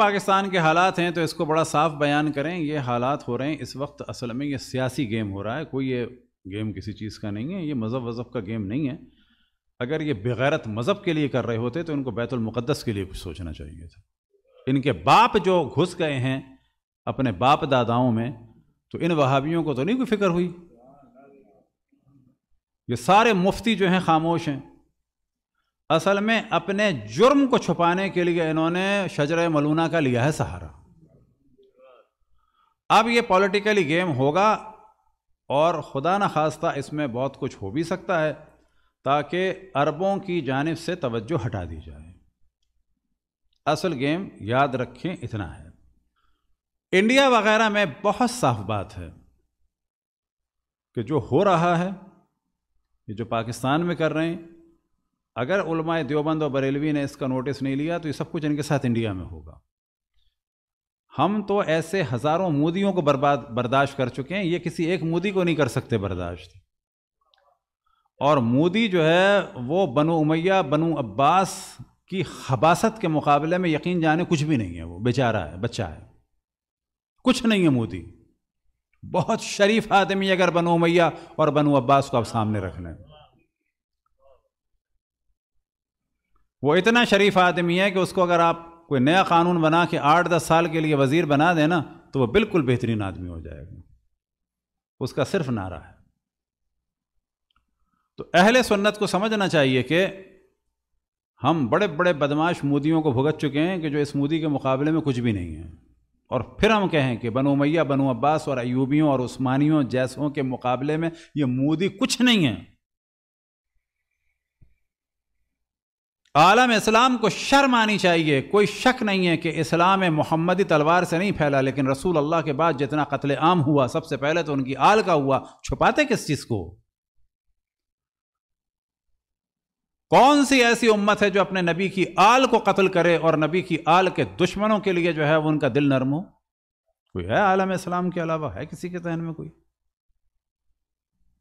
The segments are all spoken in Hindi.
पाकिस्तान के हालात हैं तो इसको बड़ा साफ बयान करें ये हालात हो रहे हैं इस वक्त असल में ये सियासी गेम हो रहा है कोई ये गेम किसी चीज़ का नहीं है ये मज़हब वज़हब का गेम नहीं है अगर ये बेगैरत मज़हब के लिए कर रहे होते तो इनको बैतुलमक़दस के लिए कुछ सोचना चाहिए था इनके बाप जो घुस गए हैं अपने बाप दादाओं में तो इन वहावियों को तो नहीं कोई फिक्र हुई ये सारे मुफ्ती जो हैं खामोश हैं असल में अपने जुर्म को छुपाने के लिए इन्होंने शजर मलूना का लिया है सहारा अब ये पॉलिटिकली गेम होगा और खुदा न खास्ता इसमें बहुत कुछ हो भी सकता है ताकि अरबों की जानब से तवज्जो हटा दी जाए असल गेम याद रखें इतना है इंडिया वगैरह में बहुत साफ बात है कि जो हो रहा है ये जो पाकिस्तान में कर रहे हैं अगर उलमाए देवबंद और बरेलवी ने इसका नोटिस नहीं लिया तो ये सब कुछ इनके साथ इंडिया में होगा हम तो ऐसे हज़ारों मोदियों को बर्बाद बर्दाश्त कर चुके हैं ये किसी एक मोदी को नहीं कर सकते बर्दाश्त और मोदी जो है वो बनु उमैया बनु अब्बास की हबासत के मुकाबले में यकीन जाने कुछ भी नहीं है वो बेचारा है बच्चा है कुछ नहीं है मोदी बहुत शरीफ आदमी अगर बनु उमैया और बनु अब्बास को आप सामने रख लें वो इतना शरीफ आदमी है कि उसको अगर आप कोई नया कानून बना के आठ दस साल के लिए वज़ीर बना देना तो वह बिल्कुल बेहतरीन आदमी हो जाएगा उसका सिर्फ नारा है तो अहले सुन्नत को समझना चाहिए कि हम बड़े बड़े बदमाश मोदियों को भुगत चुके हैं कि जो इस मोदी के मुकाबले में कुछ भी नहीं है और फिर हम कहें कि बनो मैया बनो अब्बास और अयूबियों और उस्मानियों जैसों के मुकाबले में ये मोदी कुछ नहीं है आलम इस्लाम को शर्म आनी चाहिए कोई शक नहीं है कि इस्लाम मोहम्मदी तलवार से नहीं फैला लेकिन रसूल अल्लाह के बाद जितना कत्ल आम हुआ सबसे पहले तो उनकी आल का हुआ छुपाते किस चीज़ को कौन सी ऐसी उम्मत है जो अपने नबी की आल को कत्ल करे और नबी की आल के दुश्मनों के लिए जो है वो उनका दिल नरम हो कोई है आलम इस्लाम के अलावा है किसी के तहन में कोई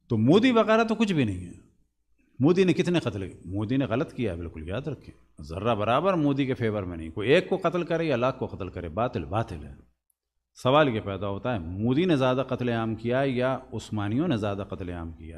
तो मोदी वगैरह तो कुछ भी नहीं है मोदी ने कितने कत्ल किए मोदी ने गलत किया बिल्कुल याद रखें ज़र्रा बराबर मोदी के फेवर में नहीं कोई एक को कत्ल करे या लाख को कत्ल करे बातिल बातिल है सवाल ये पैदा होता है मोदी ने ज़्यादा कत्ल आम किया है या उस्मानियों ने ज़्यादा आम किया है